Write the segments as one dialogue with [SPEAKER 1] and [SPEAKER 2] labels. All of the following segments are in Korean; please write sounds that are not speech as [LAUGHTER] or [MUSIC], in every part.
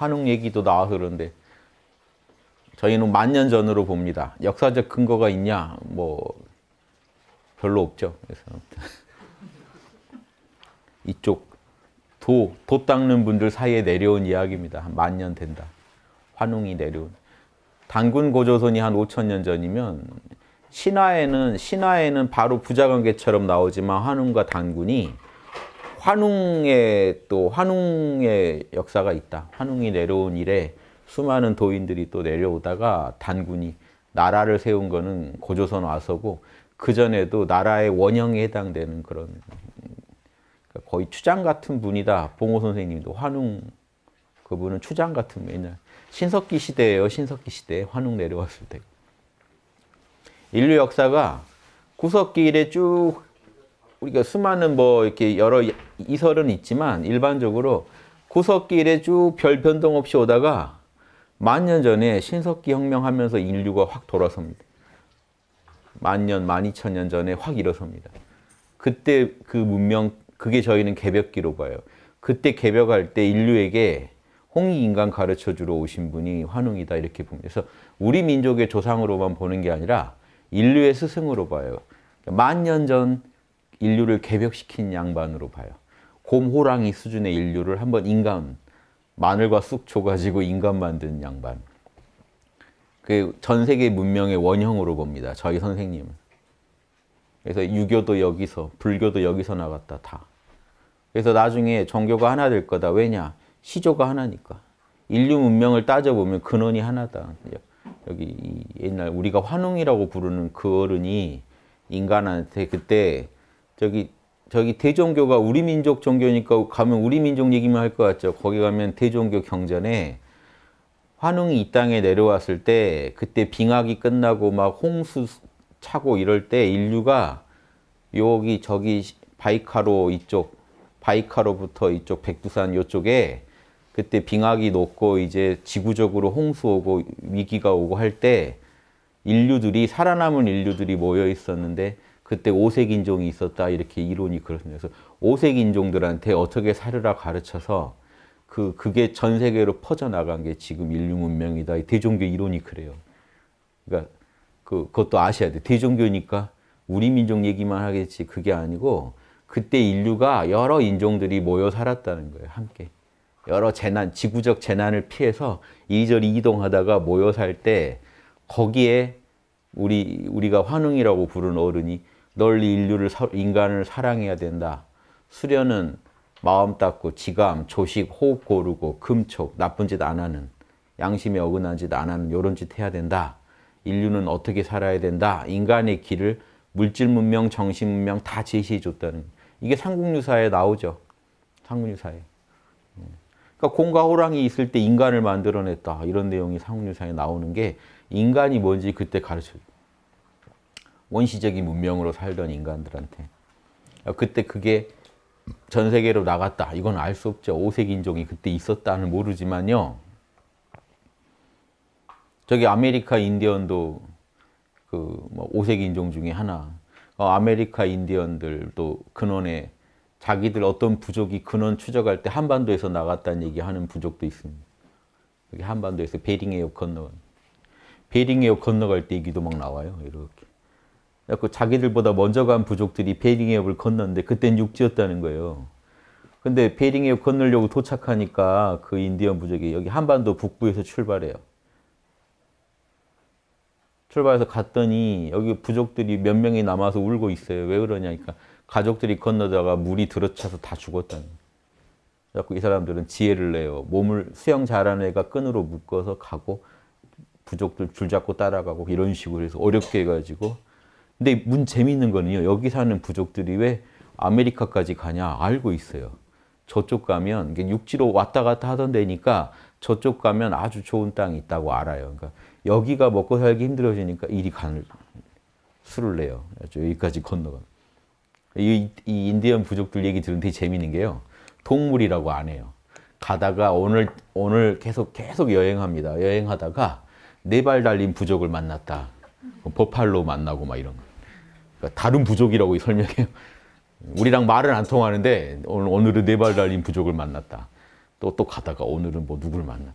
[SPEAKER 1] 환웅 얘기도 나와서 그는데 저희는 만 년 전으로 봅니다. 역사적 근거가 있냐? 뭐 별로 없죠. 그래서 이쪽 도, 도 닦는 분들 사이에 내려온 이야기입니다. 한 만 년 된다. 환웅이 내려온. 단군 고조선이 한 5천 년 전이면 신화에는 신화에는 바로 부자관계처럼 나오지만 환웅과 단군이 환웅의 또 환웅의 역사가 있다. 환웅이 내려온 이래 수많은 도인들이 또 내려오다가 단군이 나라를 세운 거는 고조선 와서고 그 전에도 나라의 원형에 해당되는 그런 그러니까 거의 추장 같은 분이다. 봉호 선생님도 환웅 그분은 추장 같은 맨날 신석기 시대예요. 신석기 시대 환웅 내려왔을 때 인류 역사가 구석기 이래 쭉 우리가 수많은 뭐 이렇게 여러 이설은 있지만 일반적으로 구석기 이래 쭉 별 변동 없이 오다가 만 년 전에 신석기 혁명하면서 인류가 확 돌아섭니다. 만 년, 만 이천 년 전에 확 일어섭니다. 그때 그 문명, 그게 저희는 개벽기로 봐요. 그때 개벽할 때 인류에게 홍익인간 가르쳐주러 오신 분이 환웅이다 이렇게 봅니다. 그래서 우리 민족의 조상으로만 보는 게 아니라 인류의 스승으로 봐요. 만년전 인류를 개벽시킨 양반으로 봐요. 곰호랑이 수준의 인류를 한번 인간, 마늘과 쑥초 가지고 인간 만든 양반. 그 전 세계 문명의 원형으로 봅니다. 저희 선생님 그래서 유교도 여기서, 불교도 여기서 나갔다, 다. 그래서 나중에 종교가 하나 될 거다. 왜냐? 시조가 하나니까. 인류 문명을 따져보면 근원이 하나다. 여기 옛날 우리가 환웅이라고 부르는 그 어른이 인간한테 그때 저기 저기 대종교가 우리 민족 종교니까 가면 우리 민족 얘기만 할 것 같죠. 거기 가면 대종교 경전에 환웅이 이 땅에 내려왔을 때 그때 빙하기 끝나고 막 홍수 차고 이럴 때 인류가 여기 저기 바이카로 이쪽 바이카로부터 이쪽 백두산 요쪽에 그때 빙하기 녹고 이제 지구적으로 홍수 오고 위기가 오고 할 때 인류들이 살아남은 인류들이 모여 있었는데 그때 오색 인종이 있었다 이렇게 이론이 그렇습니다. 그래서 오색 인종들한테 어떻게 살으라 가르쳐서 그 그게 전 세계로 퍼져 나간 게 지금 인류 문명이다. 대종교 이론이 그래요. 그러니까 그 그것도 아셔야 돼. 대종교니까 우리 민족 얘기만 하겠지 그게 아니고 그때 인류가 여러 인종들이 모여 살았다는 거예요. 함께. 여러 재난, 지구적 재난을 피해서 이리저리 이동하다가 모여 살 때 거기에 우리, 우리가 환웅이라고 부르는 어른이 널리 인류를 인간을 사랑해야 된다. 수련은 마음 닦고 지감, 조식, 호흡 고르고 금촉, 나쁜 짓 안 하는 양심에 어긋난 짓 안 하는 이런 짓 해야 된다. 인류는 어떻게 살아야 된다. 인간의 길을 물질 문명, 정신 문명 다 제시해 줬다는 이게 상국유사에 나오죠. 상국유사에. 네. 그러니까 공과 호랑이 있을 때 인간을 만들어냈다. 이런 내용이 상국유사에 나오는 게 인간이 뭔지 그때 가르쳐 원시적인 문명으로 살던 인간들한테 아, 그때 그게 전 세계로 나갔다. 이건 알 수 없죠. 오색 인종이 그때 있었다는 모르지만요. 저기 아메리카 인디언도 그뭐 오색 인종 중에 하나. 어, 아메리카 인디언들도 근원에 자기들 어떤 부족이 근원 추적할 때 한반도에서 나갔다는 얘기하는 부족도 있습니다. 여기 한반도에서 베링해협 건너 베링해협 건너갈 때 얘기도 막 나와요. 이렇게. 그 자기들보다 먼저 간 부족들이 베링해협을 건넜는데 그땐 육지였다는 거예요. 근데 베링해협 건너려고 도착하니까 그 인디언 부족이 여기 한반도 북부에서 출발해요. 출발해서 갔더니 여기 부족들이 몇 명이 남아서 울고 있어요. 왜 그러냐니까 가족들이 건너다가 물이 들어차서 다 죽었다는 거예요. 자꾸 이 사람들은 지혜를 내요. 몸을 수영 잘하는 애가 끈으로 묶어서 가고 부족들 줄잡고 따라가고 이런 식으로 해서 어렵게 해가지고 근데 문재미있는 거는요. 여기 사는 부족들이 왜 아메리카까지 가냐 알고 있어요. 저쪽 가면 육지로 왔다 갔다 하던 데니까 저쪽 가면 아주 좋은 땅이 있다고 알아요. 그러니까 여기가 먹고 살기 힘들어지니까 이리 가는 술을 내요. 여기까지 건너가. 이, 이 인디언 부족들 얘기 들으면 되게 재미있는 게요. 동물이라고 안 해요. 가다가 오늘 오늘 계속 계속 여행합니다. 여행하다가 네 발 달린 부족을 만났다. 뭐 버팔로 만나고 막 이런 거. 그러니까 다른 부족이라고 설명해요. [LAUGHS] 우리랑 말은 안 통하는데 오늘, 오늘은 네발 달린 부족을 만났다. 또 또 가다가 오늘은 뭐 누굴 만났다.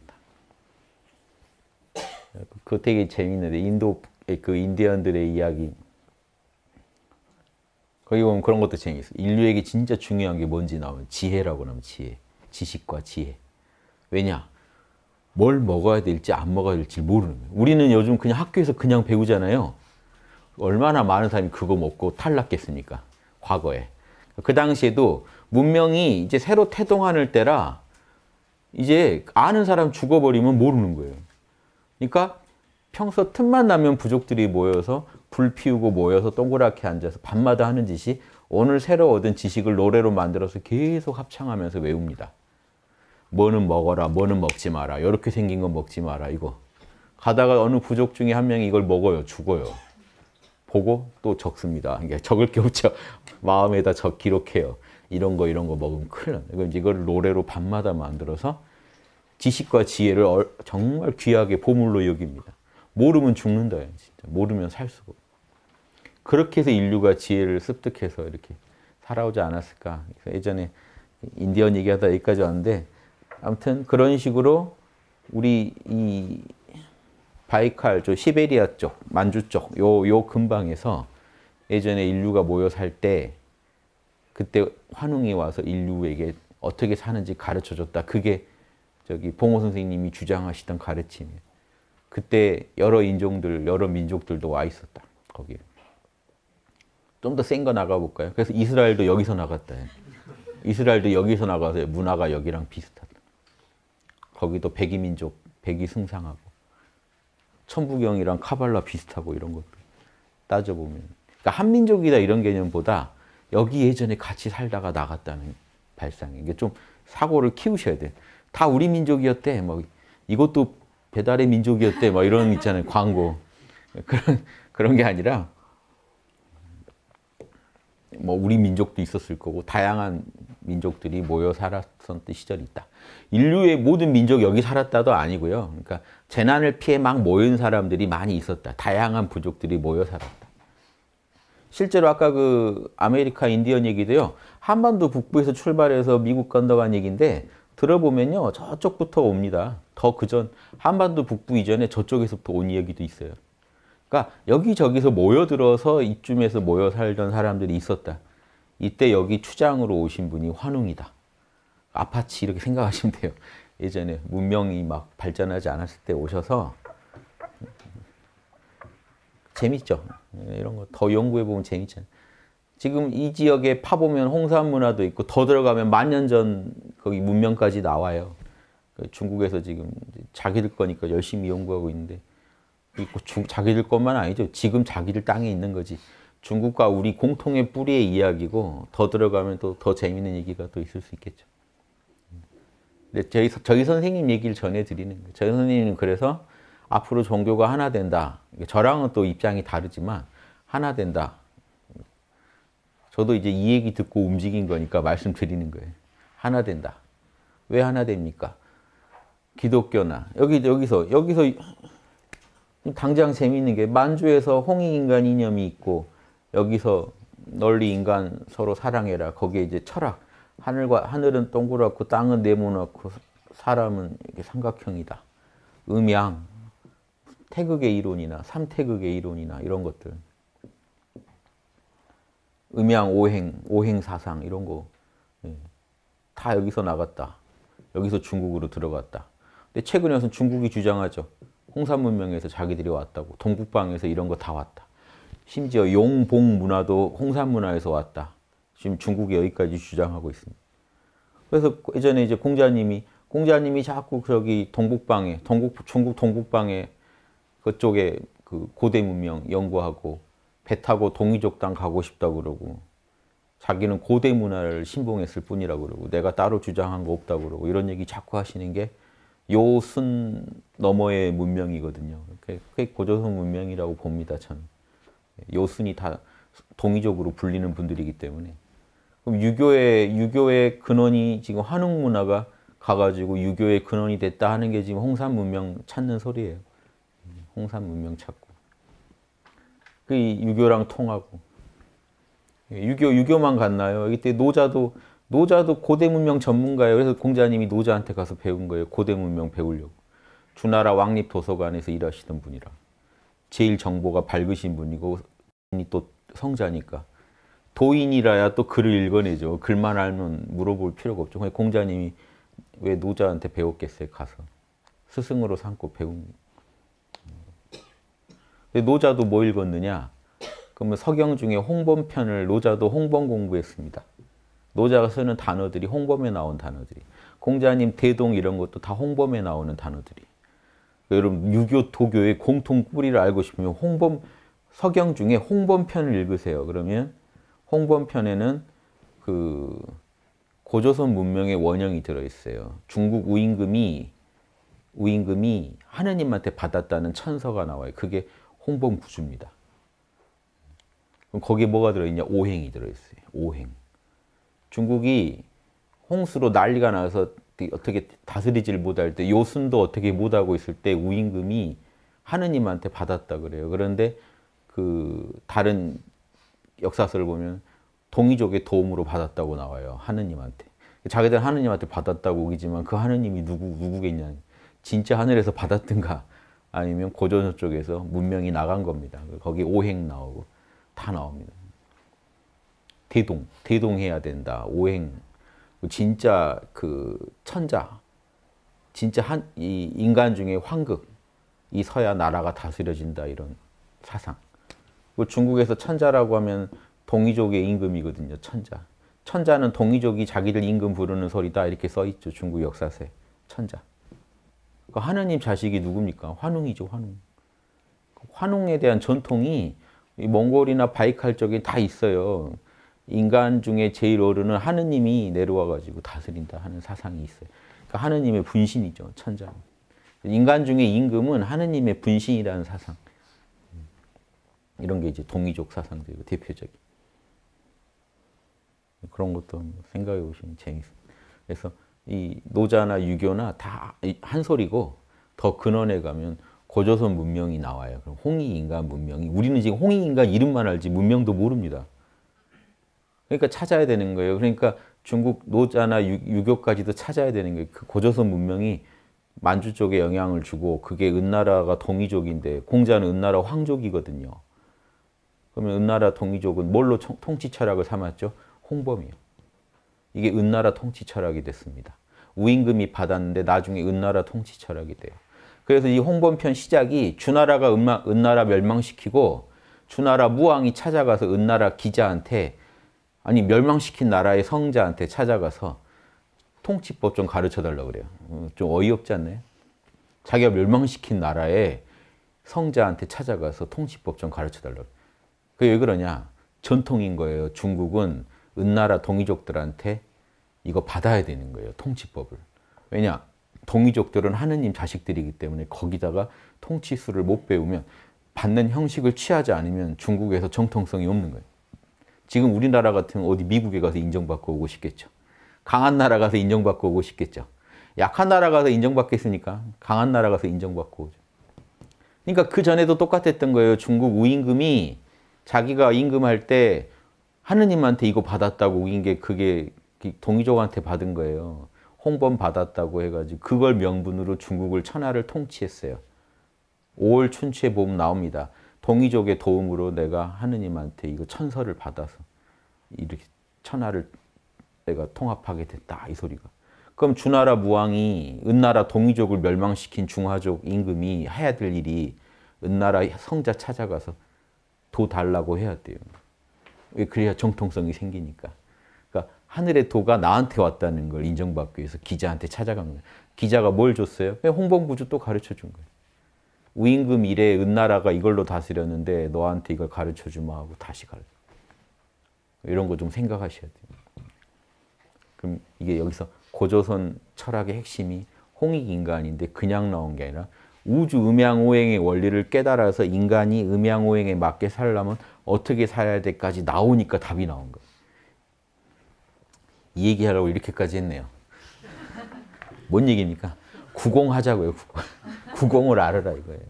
[SPEAKER 1] 그 되게 재밌는데 인도 그 인디언들의 이야기. 거기 보면 그런 것도 재밌어. 인류에게 진짜 중요한 게 뭔지 나오면 지혜라고 나면 지혜, 지식과 지혜. 왜냐? 뭘 먹어야 될지 안 먹어야 될지 모르는 거예요. 우리는 요즘 그냥 학교에서 그냥 배우잖아요. 얼마나 많은 사람이 그거 먹고 탈락했습니까? 과거에. 그 당시에도 문명이 이제 새로 태동하는 때라 이제 아는 사람 죽어버리면 모르는 거예요. 그러니까 평소 틈만 나면 부족들이 모여서 불 피우고 모여서 동그랗게 앉아서 밤마다 하는 짓이 오늘 새로 얻은 지식을 노래로 만들어서 계속 합창하면서 외웁니다. 뭐는 먹어라, 뭐는 먹지 마라, 이렇게 생긴 건 먹지 마라, 이거. 가다가 어느 부족 중에 한 명이 이걸 먹어요, 죽어요. 보고 또 적습니다. 그러니까 적을 게 없죠. [LAUGHS] 마음에다 적 기록해요. 이런 거 이런 거 먹으면 큰일 납니다. 그럼 이걸 노래로 밤마다 만들어서 지식과 지혜를 정말 귀하게 보물로 여깁니다. 모르면 죽는다. 진짜. 모르면 살 수가 그렇게 해서 인류가 지혜를 습득해서 이렇게 살아오지 않았을까. 예전에 인디언 얘기하다 여기까지 왔는데 아무튼 그런 식으로 우리 이 바이칼 쪽, 시베리아 쪽, 만주 쪽, 요, 요 근방에서 예전에 인류가 모여 살 때 그때 환웅이 와서 인류에게 어떻게 사는지 가르쳐 줬다. 그게 저기 봉호 선생님이 주장하시던 가르침이에요. 그때 여러 인종들, 여러 민족들도 와 있었다. 거기에. 좀더 센 거 나가볼까요? 그래서 이스라엘도 여기서 나갔다. 이스라엘도 여기서 나가서 문화가 여기랑 비슷하다. 거기도 백이민족, 백이 승상하고. 천부경이랑 카발라 비슷하고 이런 것들 따져보면 그러니까 한민족이다 이런 개념보다 여기 예전에 같이 살다가 나갔다는 발상이 이게 좀 사고를 키우셔야 돼. 다 우리 민족이었대. 뭐 이것도 배달의 민족이었대. 뭐 이런 있잖아요. 광고 그런 그런 게 아니라 뭐 우리 민족도 있었을 거고 다양한 민족들이 모여 살았던 시절이 있다. 인류의 모든 민족 여기 살았다도 아니고요. 그러니까 재난을 피해 막 모인 사람들이 많이 있었다. 다양한 부족들이 모여 살았다. 실제로 아까 그 아메리카 인디언 얘기도요. 한반도 북부에서 출발해서 미국 건너간 얘기인데 들어보면요. 저쪽부터 옵니다. 더 그전 한반도 북부 이전에 저쪽에서부터 온 이야기도 있어요. 그러니까 여기저기서 모여들어서 이쯤에서 모여 살던 사람들이 있었다. 이때 여기 추장으로 오신 분이 환웅이다. 아파치 이렇게 생각하시면 돼요. 예전에 문명이 막 발전하지 않았을 때 오셔서 재밌죠. 이런 거 더 연구해 보면 재밌잖 지금 이 지역에 파보면 홍산 문화도 있고 더 들어가면 만 년 전 거기 문명까지 나와요. 그 중국에서 지금 자기들 거니까 열심히 연구하고 있는데 주, 자기들 것만 아니죠. 지금 자기들 땅에 있는 거지. 중국과 우리 공통의 뿌리의 이야기고 더 들어가면 또 더 재밌는 얘기가 또 있을 수 있겠죠. 근데 저희, 저희 선생님 얘기를 전해드리는 거예요. 저희 선생님은 그래서 앞으로 종교가 하나 된다. 저랑은 또 입장이 다르지만 하나 된다. 저도 이제 이 얘기 듣고 움직인 거니까 말씀드리는 거예요. 하나 된다. 왜 하나 됩니까? 기독교나 여기 여기서 여기서 당장 재미있는 게 만주에서 홍익 인간 이념이 있고 여기서 널리 인간 서로 사랑해라 거기에 이제 철학 하늘과 하늘은 동그랗고 땅은 네모나고 사람은 이렇게 삼각형이다. 음양, 태극의 이론이나 삼태극의 이론이나 이런 것들. 음양 오행, 오행 사상 이런 거. 예. 다 여기서 나갔다. 여기서 중국으로 들어갔다. 근데 최근에 와서 중국이 주장하죠. 홍산 문명에서 자기들이 왔다고. 동북방에서 이런 거 다 왔다. 심지어 용봉 문화도 홍산 문화에서 왔다. 지금 중국이 여기까지 주장하고 있습니다. 그래서 예전에 이제 공자님이 공자님이 자꾸 저기 동북방에 동북 중국 동북방에 그쪽에 그 고대 문명 연구하고 배 타고 동이족 땅 가고 싶다 그러고 자기는 고대 문화를 신봉했을 뿐이라고 그러고 내가 따로 주장한 거 없다 그러고 이런 얘기 자꾸 하시는 게 요순 너머의 문명이거든요. 그게 고조선 문명이라고 봅니다. 참 요순이 다 동이족으로 불리는 분들이기 때문에. 그럼 유교의 유교의 근원이 지금 한옥 문화가 가가지고 유교의 근원이 됐다 하는 게 지금 홍산 문명 찾는 소리예요. 홍산 문명 찾고 그 유교랑 통하고 예, 유교 유교만 갔나요? 이때 노자도 노자도 고대 문명 전문가예요. 그래서 공자님이 노자한테 가서 배운 거예요. 고대 문명 배우려고 주나라 왕립 도서관에서 일하시던 분이라 제일 정보가 밝으신 분이고 또 성자니까 도인이라야 또 글을 읽어내죠. 글만 알면 물어볼 필요가 없죠. 그냥 공자님이 왜 노자한테 배웠겠어요, 가서. 스승으로 삼고 배운. 근데 노자도 뭐 읽었느냐? 그러면 서경 중에 홍범편을 노자도 홍범 공부했습니다. 노자가 쓰는 단어들이 홍범에 나온 단어들이. 공자님 대동 이런 것도 다 홍범에 나오는 단어들이. 여러분 유교 도교의 공통 뿌리를 알고 싶으면 홍범 서경 중에 홍범편을 읽으세요. 그러면 홍범편에는 그 고조선 문명의 원형이 들어있어요. 중국 우임금이 우임금이 하느님한테 받았다는 천서가 나와요. 그게 홍범 구주입니다. 그럼 거기에 뭐가 들어있냐? 오행이 들어있어요. 오행. 중국이 홍수로 난리가 나서 어떻게 다스리질 못할 때 요순도 어떻게 못하고 있을 때 우임금이 하느님한테 받았다 그래요. 그런데 그 다른 역사서를 보면 동이족의 도움으로 받았다고 나와요. 하느님한테. 자기들 하느님한테 받았다고 오기지만 그 하느님이 누구, 누구겠냐. 진짜 하늘에서 받았든가 아니면 고전서 쪽에서 문명이 나간 겁니다. 거기 오행 나오고 다 나옵니다. 대동, 대동해야 된다. 오행. 진짜 그 천자, 진짜 한, 이 인간 중에 황극, 이 서야 나라가 다스려진다 이런 사상. 뭐 중국에서 천자라고 하면 동이족의 임금이거든요. 천자. 천자는 동이족이 자기들 임금 부르는 소리다 이렇게 써 있죠. 중국 역사서 천자. 그 하느님 자식이 누굽니까? 환웅이죠. 환웅. 그 환웅에 대한 전통이 몽골이나 바이칼 쪽에 다 있어요. 인간 중에 제일 어른은 하느님이 내려와가지고 다스린다 하는 사상이 있어요. 그러니까 하느님의 분신이죠. 천자. 인간 중에 임금은 하느님의 분신이라는 사상. 이런 게 이제 동이족 사상적이고 대표적인 그런 것도 생각해 보시면 재밌어. 그래서 이 노자나 유교나 다 한 소리고 더 근원에 가면 고조선 문명이 나와요. 그럼 홍익인간 문명이 우리는 지금 홍익인간 이름만 알지 문명도 모릅니다. 그러니까 찾아야 되는 거예요. 그러니까 중국 노자나 유, 교까지도 찾아야 되는 거예요. 그 고조선 문명이 만주 쪽에 영향을 주고 그게 은나라가 동이족인데 공자는 은나라 황족이거든요. 그러면 은나라 동이족은 뭘로 통치 철학을 삼았죠? 홍범이요. 이게 은나라 통치 철학이 됐습니다. 우임금이 받았는데 나중에 은나라 통치 철학이 돼요. 그래서 이 홍범편 시작이 주나라가 은마, 은나라 멸망시키고 주나라 무왕이 찾아가서 은나라 기자한테 아니 멸망시킨 나라의 성자한테 찾아가서 통치법 좀 가르쳐달라고 그래요. 어, 좀 어이없지 않나요? 자기가 멸망시킨 나라의 성자한테 찾아가서 통치법 좀 가르쳐달라고 그게 왜 그러냐? 전통인 거예요. 중국은 은나라 동이족들한테 이거 받아야 되는 거예요. 통치법을. 왜냐? 동이족들은 하느님 자식들이기 때문에 거기다가 통치수를 못 배우면 받는 형식을 취하지 않으면 중국에서 정통성이 없는 거예요. 지금 우리나라 같은 어디 미국에 가서 인정받고 오고 싶겠죠. 강한 나라 가서 인정받고 오고 싶겠죠. 약한 나라 가서 인정받겠으니까 강한 나라 가서 인정받고 오죠. 그러니까 그 전에도 똑같았던 거예요. 중국 우임금이 자기가 임금할 때 하느님한테 이거 받았다고 우긴 게 그게 동의족한테 받은 거예요. 홍범 받았다고 해가지고 그걸 명분으로 중국을 천하를 통치했어요. 5월 춘추에 보면 나옵니다. 동이족의 도움으로 내가 하느님한테 이거 천서를 받아서 이렇게 천하를 내가 통합하게 됐다 이 소리가. 그럼 주나라 무왕이 은나라 동이족을 멸망시킨 중화족 임금이 해야 될 일이 은나라 성자 찾아가서 도 달라고 해야 돼요. 그래야 정통성이 생기니까. 그러니까 하늘의 도가 나한테 왔다는 걸 인정받기 위해서 기자한테 찾아간 거예요. 기자가 뭘 줬어요? 홍범구주 또 가르쳐 준 거예요. 우임금 이래 은나라가 이걸로 다스렸는데 너한테 이걸 가르쳐 주마 하고 다시 가르 이런 거 좀 생각하셔야 돼요. 그럼 이게 여기서 고조선 철학의 핵심이 홍익인간인데 그냥 나온 게 아니라 우주 음양오행의 원리를 깨달아서 인간이 음양오행에 맞게 살려면 어떻게 살아야 될까지 나오니까 답이 나온 거예요. 이 얘기하라고 이렇게까지 했네요. 뭔 얘기입니까? 구공하자고요. 구공. [LAUGHS] 구공을 알아라 이거예요.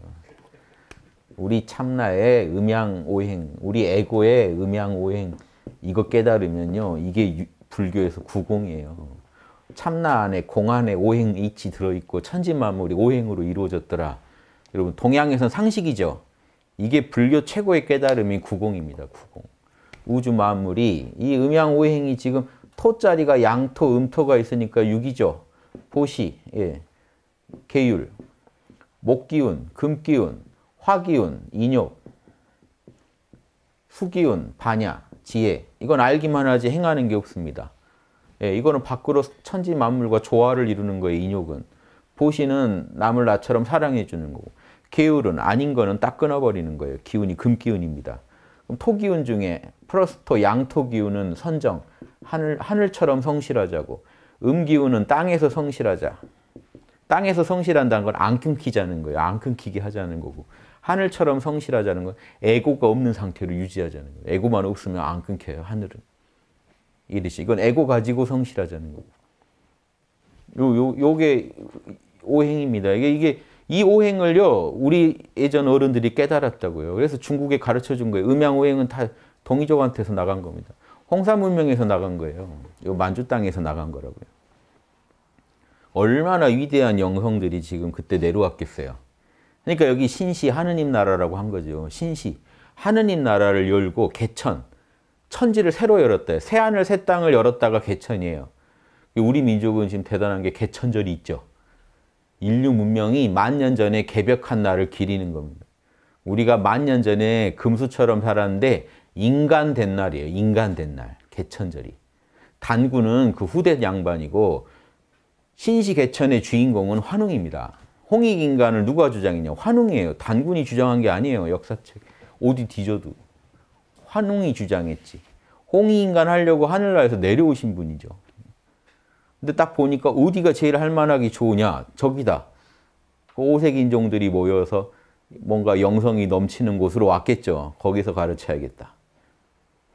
[SPEAKER 1] 우리 참나의 음양오행, 우리 에고의 음양오행 이거 깨달으면요. 이게 유, 불교에서 구공이에요. 참나 안에 공 안에 오행 이치 들어있고 천지만물이 오행으로 이루어졌더라. 여러분 동양에선 상식이죠. 이게 불교 최고의 깨달음이 구공입니다. 구공. 우주 만물이 이 음양 오행이 지금 토자리가 양토 음토가 있으니까 육이죠. 보시, 예. 계율, 목기운, 금기운, 화기운, 인욕, 수기운, 반야, 지혜. 이건 알기만 하지 행하는 게 없습니다. 예, 이거는 밖으로 천지 만물과 조화를 이루는 거예요. 인욕은. 보시는 남을 나처럼 사랑해 주는 거고. 게으른 아닌 거는 딱 끊어버리는 거예요. 기운이 금기운입니다. 그럼 토기운 중에 플러스토 양토기운은 선정, 하늘, 하늘처럼 성실하자고 음기운은 땅에서 성실하자. 땅에서 성실한다는 건 안 끊기자는 거예요. 안 끊기게 하자는 거고 하늘처럼 성실하자는 건 에고가 없는 상태로 유지하자는 거예요. 에고만 없으면 안 끊겨요, 하늘은. 이르시. 이건 에고 가지고 성실하자는 거 요, 요, 요게 오행입니다. 이게, 이게, 이 오행을요, 우리 예전 어른들이 깨달았다고요. 그래서 중국에 가르쳐 준 거예요. 음양오행은 다 동이족한테서 나간 겁니다. 홍사문명에서 나간 거예요. 요 만주 땅에서 나간 거라고요. 얼마나 위대한 영성들이 지금 그때 내려왔겠어요. 그러니까 여기 신시, 하느님 나라라고 한 거죠. 신시. 하느님 나라를 열고 개천, 천지를 새로 열었다. 새 하늘 새 땅을 열었다가 개천이에요. 우리 민족은 지금 대단한 게 개천절이 있죠. 인류 문명이 만 년 전에 개벽한 날을 기리는 겁니다. 우리가 만 년 전에 금수처럼 살았는데 인간 된 날이에요. 인간 된 날. 개천절이. 단구는 그 후대 양반이고 신시 개천의 주인공은 환웅입니다. 홍익 인간을 누가 주장했냐? 환웅이에요. 단군이 주장한 게 아니에요. 역사책. 어디 뒤져도. 환웅이 주장했지. 홍이인간 하려고 하늘나라에서 내려오신 분이죠. 근데 딱 보니까 어디가 제일 할만하기 좋으냐? 저기다. 그 오색인종들이 모여서 뭔가 영성이 넘치는 곳으로 왔겠죠. 거기서 가르쳐야겠다.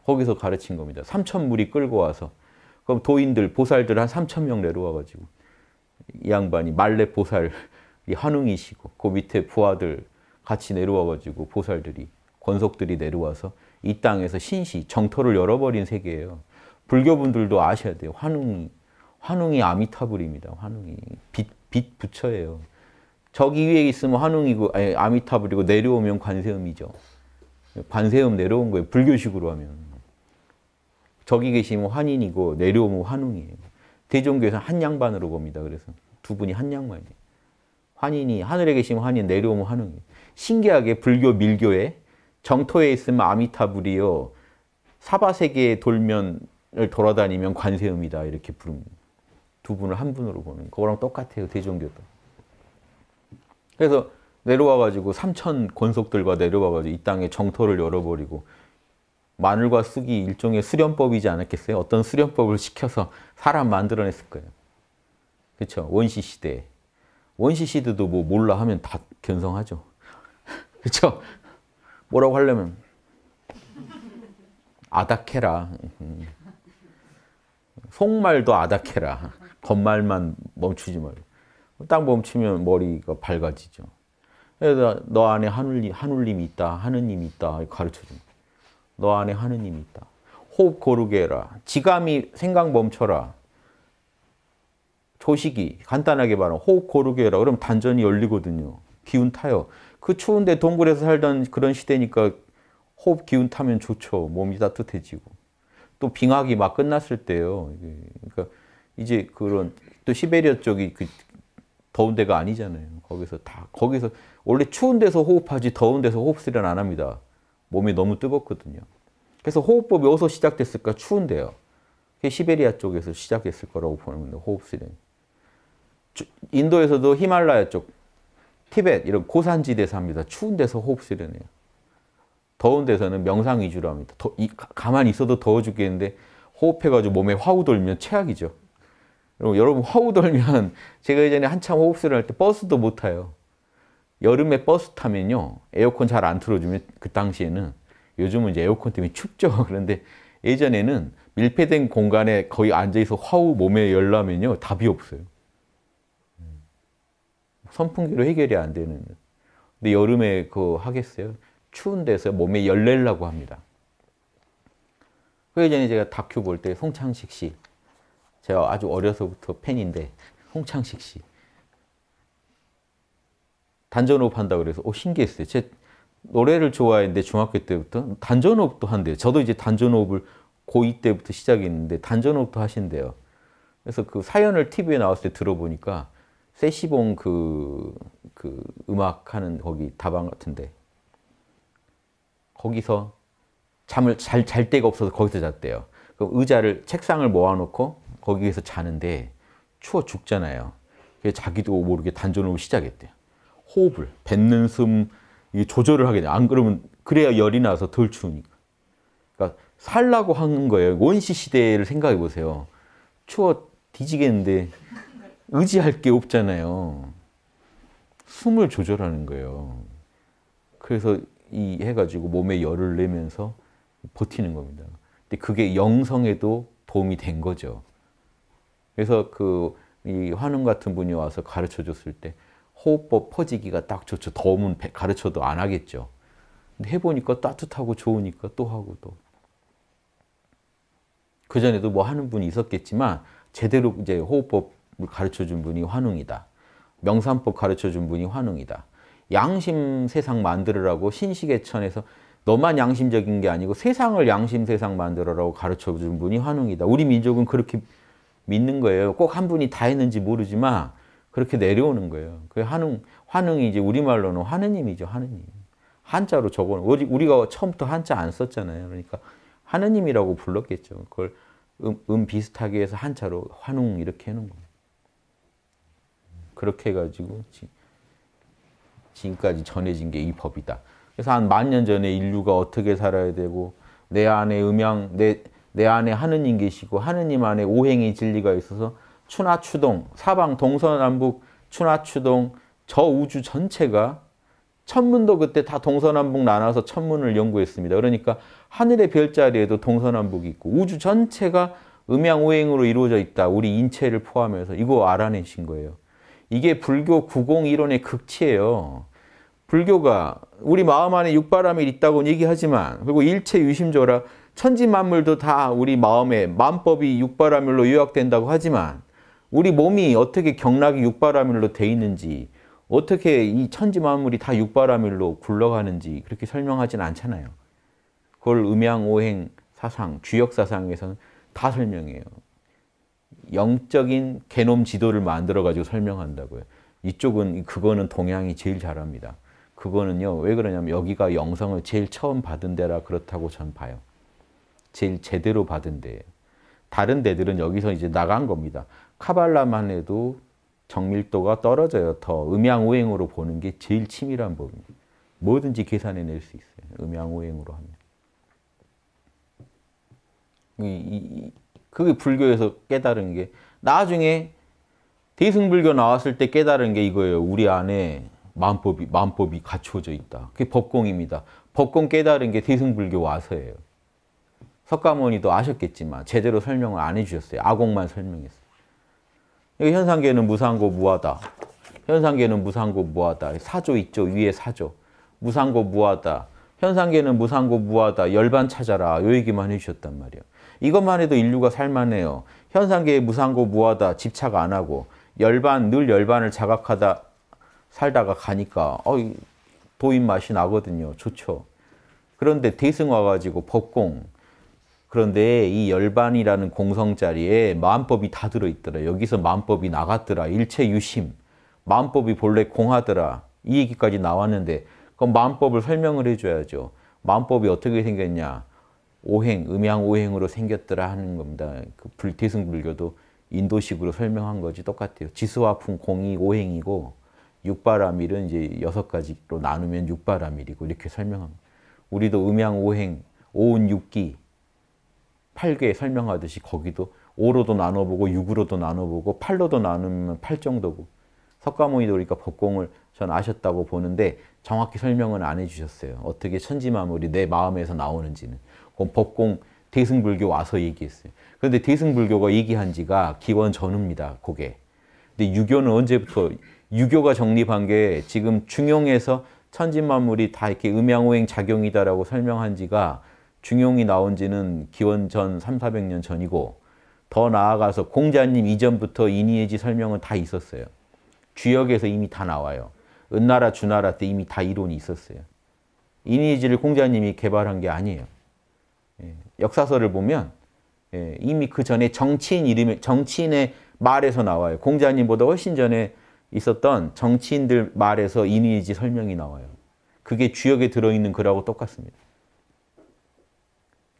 [SPEAKER 1] 거기서 가르친 겁니다. 3천 물이 끌고 와서 그럼 도인들, 보살들 한 3천 명 내려와가지고 이 양반이 말레 보살이 한웅이시고 그 밑에 부하들 같이 내려와가지고 보살들이 권속들이 내려와서 이 땅에서 신시, 정토를 열어버린 세계예요. 불교분들도 아셔야 돼요. 환웅, 환웅이 아미타불입니다. 환웅이. 빛, 빛 부처예요. 저기 위에 있으면 환웅이고 아니, 아미타불이고 내려오면 관세음이죠. 관세음 내려온 거예요. 불교식으로 하면. 저기 계시면 환인이고 내려오면 환웅이에요. 대종교에서 한 양반으로 봅니다. 그래서 두 분이 한 양반이에요. 환인이 하늘에 계시면 환인, 내려오면 환웅이에요. 신기하게 불교 밀교에 정토에 있으면 아미타불이요. 사바세계에 돌면을 돌아다니면 관세음이다 이렇게 부릅니다. 두 분을 한 분으로 보는 그거랑 똑같아요. 대종교도. 그래서 내려와가지고 삼천 권속들과 내려와가지고 이 땅에 정토를 열어버리고 마늘과 쑥이 일종의 수련법이지 않았겠어요? 어떤 수련법을 시켜서 사람 만들어냈을 거예요. 그렇죠? 원시 시대 원시 시대도 뭐 몰라 하면 다 견성하죠. [LAUGHS] 그렇죠? 뭐라고 하려면 아닥해라. 속말도 아닥해라. 겉말만 멈추지 말고. 딱 멈추면 머리가 밝아지죠. 그래서 너 안에 하늘님, 하늘님이 있다. 하느님이 있다. 가르쳐줍니다. 너 안에 하느님이 있다. 호흡 고르게 해라. 지감이 생각 멈춰라. 조식이 간단하게 말하면 호흡 고르게 해라. 그럼 단전이 열리거든요. 기운 타요. 그 추운데 동굴에서 살던 그런 시대니까 호흡 기운 타면 좋죠. 몸이 따뜻해지고. 또 빙하기 막 끝났을 때요. 그러니까 이제 그런 또 시베리아 쪽이 그 더운 데가 아니잖아요. 거기서 다 거기서 원래 추운 데서 호흡하지 더운 데서 호흡 수련 안 합니다. 몸이 너무 뜨겁거든요. 그래서 호흡법이 어디서 시작됐을까? 추운데요. 시베리아 쪽에서 시작했을 거라고 보는 건데 호흡 수련. 인도에서도 히말라야 쪽 티벳 이런 고산지대에서 합니다. 추운 데서 호흡수련내요 더운 데서는 명상 위주로 합니다. 더, 이, 가만히 있어도 더워 죽겠는데 호흡해가지고 몸에 화우 돌면 최악이죠. 여러분, 여러분 화우 돌면 [LAUGHS] 제가 예전에 한참 호흡수련 할때 버스도 못 타요. 여름에 버스 타면요. 에어컨 잘 안 틀어주면 그 당시에는 요즘은 이제 에어컨 때문에 춥죠. [LAUGHS] 그런데 예전에는 밀폐된 공간에 거의 앉아있어 화우 몸에 열나면요. 답이 없어요. 선풍기로 해결이 안 되는. 근데 여름에 그 하겠어요? 추운 데서 몸에 열 내려고 합니다. 그 예전에 제가 다큐 볼 때 송창식 씨, 제가 아주 어려서부터 팬인데 송창식 씨 단전호흡 한다고 그래서 오 신기했어요. 제 노래를 좋아했는데 중학교 때부터 단전호흡도 한대요. 저도 이제 단전호흡을 고2 때부터 시작했는데 단전호흡도 하신대요. 그래서 그 사연을 TV에 나왔을 때 들어보니까 세시봉 그, 그 음악 하는 거기 다방 같은데 거기서 잠을 잘, 잘 데가 없어서 거기서 잤대요. 그 의자를, 책상을 모아놓고 거기에서 자는데 추워 죽잖아요. 그래서 자기도 모르게 단전호흡 시작했대요. 호흡을, 뱉는 숨, 이게 조절을 하게 돼요. 안 그러면, 그래야 열이 나서 덜 추우니까. 그러니까 살라고 한 거예요. 원시 시대를 생각해 보세요. 추워 뒤지겠는데 의지할 게 없잖아요. 숨을 조절하는 거예요. 그래서 이 해가지고 몸에 열을 내면서 버티는 겁니다. 근데 그게 영성에도 도움이 된 거죠. 그래서 그이 환웅 같은 분이 와서 가르쳐 줬을 때 호흡법 퍼지기가 딱 좋죠. 더우면 가르쳐도 안 하겠죠. 근데 해보니까 따뜻하고 좋으니까 또 하고 또. 그전에도 뭐 하는 분이 있었겠지만 제대로 이제 호흡법 가르쳐 준 분이 환웅이다. 명산법 가르쳐 준 분이 환웅이다. 양심 세상 만들으라고 신시계천에서 너만 양심적인 게 아니고 세상을 양심 세상 만들어라고 가르쳐 준 분이 환웅이다. 우리 민족은 그렇게 믿는 거예요. 꼭 한 분이 다 했는지 모르지만 그렇게 내려오는 거예요. 그 환웅, 환웅이 이제 우리말로는 하느님이죠. 하느님. 한자로 적어놓은, 우리가 처음부터 한자 안 썼잖아요. 그러니까 하느님이라고 불렀겠죠. 그걸 음, 음 비슷하게 해서 한자로 환웅 이렇게 해놓은 거예요. 그렇게 해가지고 지금까지 전해진 게 이 법이다. 그래서 한 만 년 전에 인류가 어떻게 살아야 되고 내 안에 음양, 내, 내 안에 하느님 계시고 하느님 안에 오행의 진리가 있어서 추나추동, 사방 동서남북 추나추동 저 우주 전체가 천문도 그때 다 동서남북 나눠서 천문을 연구했습니다. 그러니까 하늘의 별자리에도 동서남북이 있고 우주 전체가 음양오행으로 이루어져 있다. 우리 인체를 포함해서 이거 알아내신 거예요. 이게 불교 구공이론의 극치예요. 불교가 우리 마음 안에 육바람이 있다고 얘기하지만 그리고 일체 유심조라 천지 만물도 다 우리 마음에 마법이 육바라밀로 요약된다고 하지만 우리 몸이 어떻게 경락이 육바라밀로 돼 있는지 어떻게 이 천지 만물이 다 육바라밀로 굴러가는지 그렇게 설명하진 않잖아요. 그걸 음양오행 사상, 주역사상에서는 다 설명해요. 영적인 개놈 지도를 만들어 가지고 설명한다고요. 이쪽은 그거는 동양이 제일 잘합니다. 그거는요. 왜 그러냐면 여기가 영성을 제일 처음 받은 데라 그렇다고 전 봐요. 제일 제대로 받은 데예요. 다른 데들은 여기서 이제 나간 겁니다. 카발라만 해도 정밀도가 떨어져요. 더 음양오행으로 보는 게 제일 치밀한 법입니다. 뭐든지 계산해낼 수 있어요. 음양오행으로 하면. 이, 이, 그게 불교에서 깨달은 게 나중에 대승불교 나왔을 때 깨달은 게 이거예요. 우리 안에 만법이 만법이 갖춰져 있다. 그게 법공입니다. 법공 깨달은 게 대승불교 와서예요. 석가모니도 아셨겠지만 제대로 설명을 안 해주셨어요. 아공만 설명했어요. 현상계는 무상고 무하다. 현상계는 무상고 무하다. 사조 있죠. 위에 사조. 무상고 무하다. 현상계는 무상고 무하다. 열반 찾아라. 요 얘기만 해주셨단 말이에요. 이것만 해도 인류가 살만해요. 현상계의 무상고 무하다 집착 안 하고 열반 늘 열반을 자각하다 살다가 가니까 어, 도인 맛이 나거든요. 좋죠. 그런데 대승 와가지고 법공 그런데 이 열반이라는 공성 자리에 마음법이 다 들어있더라. 여기서 마음법이 나갔더라. 일체 유심. 마음법이 본래 공하더라. 이 얘기까지 나왔는데 그럼 마음법을 설명을 해줘야죠. 마음법이 어떻게 생겼냐. 오행, 음양 오행으로 생겼더라 하는 겁니다. 그 불태승 불교도 인도식으로 설명한 거지 똑같아요. 지수와 풍, 공이 오행이고 육바라밀은 이제 여섯 가지로 나누면 육바라밀이고 이렇게 설명합니다. 우리도 음양 오행, 오운 육기, 팔개 설명하듯이 거기도 5로도 나눠보고 6으로도 나눠보고 8로도 나누면 8 정도고 석가모니도 그러니 법공을 전 아셨다고 보는데 정확히 설명은 안 해주셨어요. 어떻게 천지마물이 내 마음에서 나오는지는. 그 법공 대승불교 와서 얘기했어요. 그런데 대승불교가 얘기한 지가 기원 전후입니다. 그게. 근데 유교는 언제부터 유교가 정립한 게 지금 중용에서 천진만물이 다 이렇게 음양오행 작용이다라고 설명한 지가 중용이 나온 지는 기원 전 3, 400년 전이고 더 나아가서 공자님 이전부터 이니에지 설명은 다 있었어요. 주역에서 이미 다 나와요. 은나라, 주나라 때 이미 다 이론이 있었어요. 이니에지를 공자님이 개발한 게 아니에요. 역사서를 보면 예, 이미 그 전에 정치인 이름 정치인의 말에서 나와요. 공자님보다 훨씬 전에 있었던 정치인들 말에서 이니지 설명이 나와요. 그게 주역에 들어있는 글하고 똑같습니다.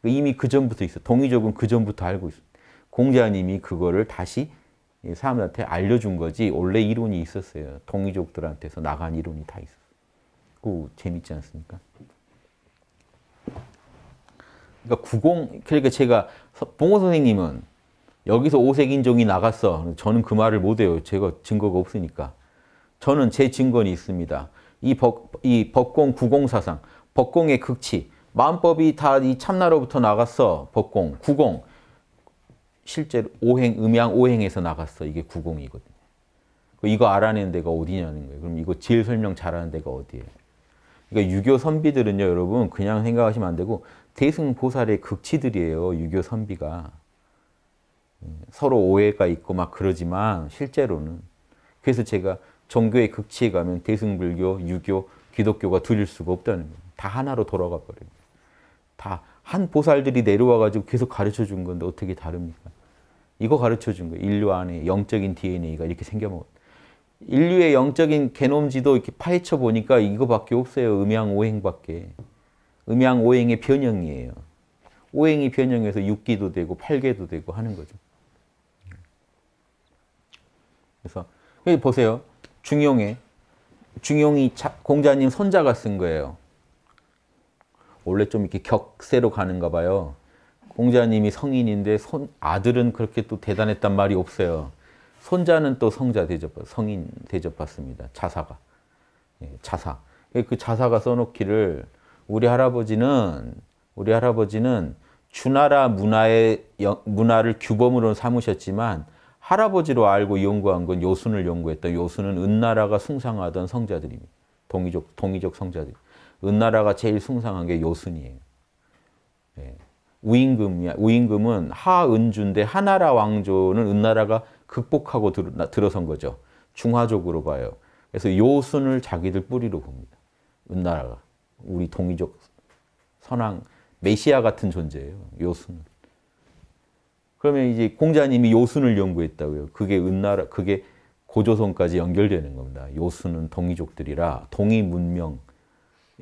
[SPEAKER 1] 그러니까 이미 그 전부터 있어. 동의적은 그 전부터 알고 있어. 공자님이 그거를 다시 사람들한테 알려준 거지 원래 이론이 있었어요. 동의족들한테서 나간 이론이 다있어그 재밌지 않습니까? 그러니까 90 그러니까 제가 봉호 선생님은 여기서 오색인종이 나갔어. 저는 그 말을 못해요. 제가 증거가 없으니까. 저는 제 증거는 있습니다. 이, 법, 이 법공 구공사상, 법공의 극치, 마음법이 다 이 참나로부터 나갔어. 법공, 구공. 실제로 오행, 음양, 오행에서 나갔어. 이게 구공이거든요. 이거 알아낸 데가 어디냐는 거예요. 그럼 이거 제일 설명 잘하는 데가 어디예요? 그러니까 유교 선비들은요, 여러분 그냥 생각하시면 안 되고 대승보살의 극치들이에요. 유교 선비가. 서로 오해가 있고 막 그러지만 실제로는 그래서 제가 종교의 극치에 가면 대승불교, 유교, 기독교가 둘일 수가 없다는 거예요. 다 하나로 돌아가 버려요. 다 한 보살들이 내려와 가지고 계속 가르쳐 준 건데 어떻게 다릅니까? 이거 가르쳐 준 거예요. 인류 안에 영적인 DNA가 이렇게 생겨먹었 인류의 영적인 개놈지도 이렇게 파헤쳐 보니까 이거밖에 없어요. 음양오행밖에. 음양 오행의 변형이에요. 오행이 변형해서 6기도 되고 8개도 되고 하는 거죠. 그래서 여기 보세요. 중용에 중용이 공자님 손자가 쓴 거예요. 원래 좀 이렇게 격세로 가는가 봐요. 공자님이 성인인데 손, 아들은 그렇게 또 대단했단 말이 없어요. 손자는 또 성자 대접, 성인 대접받습니다. 자사가. 예, 자사. 그 자사가 써놓기를 우리 할아버지는 우리 할아버지는 주나라 문화의 문화를 규범으로 삼으셨지만 할아버지로 알고 연구한 건 요순을 연구했던 요순은 은나라가 숭상하던 성자들입니다. 동이족 동이족 성자들. 은나라가 제일 숭상한 게 요순이에요. 예. 우임금이야. 우임금은 하은주인데 하나라 왕조는 은나라가 극복하고 들어, 선 거죠. 중화족으로 봐요. 그래서 요순을 자기들 뿌리로 봅니다. 은나라가. 우리 동의적 선왕 메시아 같은 존재예요. 요순. 그러면 이제 공자님이 요순을 연구했다고요. 그게 은나라 그게 고조선까지 연결되는 겁니다. 요순은 동이족들이라 동이 문명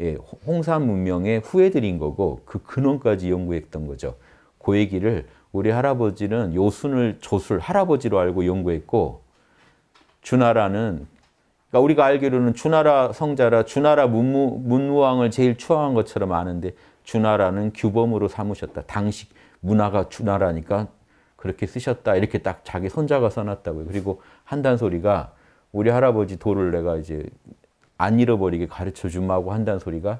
[SPEAKER 1] 예, 홍산 문명의 후예들인 거고 그 근원까지 연구했던 거죠. 그 얘기를 우리 할아버지는 요순을 조술 할아버지로 알고 연구했고 주나라는 그러니까 우리가 알기로는 주나라 성자라 주나라 문무, 문무왕을 제일 추앙한 것처럼 아는데 주나라는 규범으로 삼으셨다. 당식 문화가 주나라니까 그렇게 쓰셨다. 이렇게 딱 자기 손자가 써놨다고요. 그리고 한단 소리가 우리 할아버지 돌을 내가 이제 안 잃어버리게 가르쳐 주마고 한단 소리가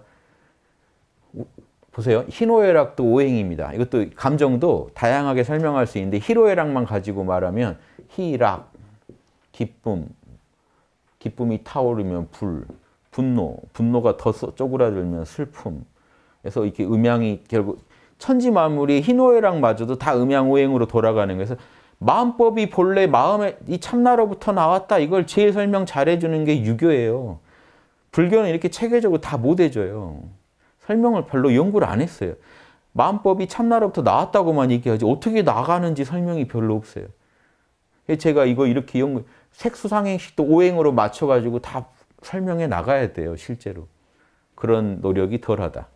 [SPEAKER 1] 보세요. 희노애락도 오행입니다. 이것도 감정도 다양하게 설명할 수 있는데 희로애락만 가지고 말하면 희락, 기쁨, 기쁨이 타오르면 불, 분노, 분노가 더 쪼그라들면 슬픔. 그래서 이렇게 음양이 결국 천지 만물이 희노애락마저도 다 음양오행으로 돌아가는 거예요. 그래서 마음법이 본래 마음의 이 참나로부터 나왔다. 이걸 제일 설명 잘해주는 게 유교예요. 불교는 이렇게 체계적으로 다 못해줘요. 설명을 별로 연구를 안 했어요. 마음법이 참나로부터 나왔다고만 얘기하지 어떻게 나가는지 설명이 별로 없어요. 제가 이거 이렇게 연구 색수상행식도 오행으로 맞춰가지고 다 설명해 나가야 돼요, 실제로. 그런 노력이 덜하다.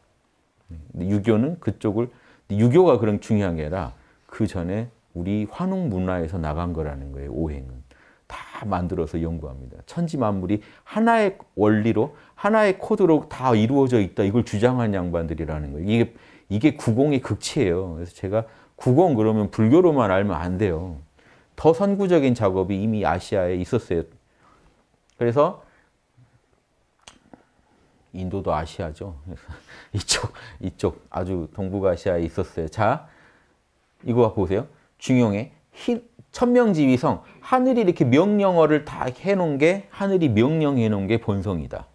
[SPEAKER 1] 유교는 그쪽을, 유교가 그런 중요한 게 아니라 그 전에 우리 환웅 문화에서 나간 거라는 거예요, 오행은. 다 만들어서 연구합니다. 천지 만물이 하나의 원리로, 하나의 코드로 다 이루어져 있다. 이걸 주장한 양반들이라는 거예요. 이게, 이게 구공의 극치예요. 그래서 제가 구공 그러면 불교로만 알면 안 돼요. 더 선구적인 작업이 이미 아시아에 있었어요. 그래서 인도도 아시아죠. [LAUGHS] 이쪽, 이쪽 아주 동북아시아에 있었어요. 자, 이거 보세요. 중용의 천명지위성, 하늘이 이렇게 명령어를 다 해놓은 게 하늘이 명령해놓은 게 본성이다.